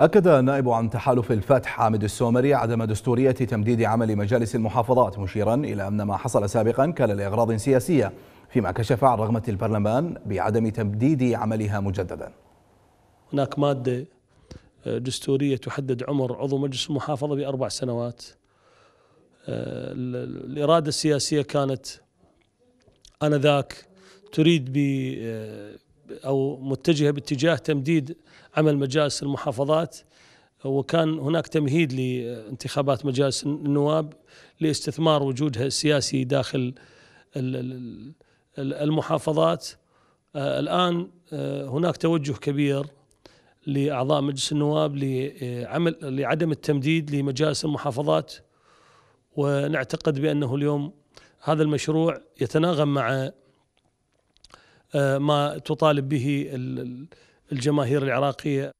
أكد النائب عن تحالف الفتح حامد السومري عدم دستورية تمديد عمل مجالس المحافظات مشيرا إلى أن ما حصل سابقا كان لأغراض سياسية فيما كشف عن رغبة البرلمان بعدم تمديد عملها مجددا هناك مادة آه، دستورية تحدد عمر عضو مجلس المحافظة بأربع سنوات آه، الإرادة السياسية كانت آنذاك تريد او متجهه باتجاه تمديد عمل مجالس المحافظات وكان هناك تمهيد لانتخابات مجالس النواب لاستثمار وجودها السياسي داخل المحافظات آه، الان آه، هناك توجه كبير لاعضاء مجلس النواب لعمل لعدم التمديد لمجالس المحافظات ونعتقد بانه اليوم هذا المشروع يتناغم مع آه، ما تطالب به الجماهير العراقيه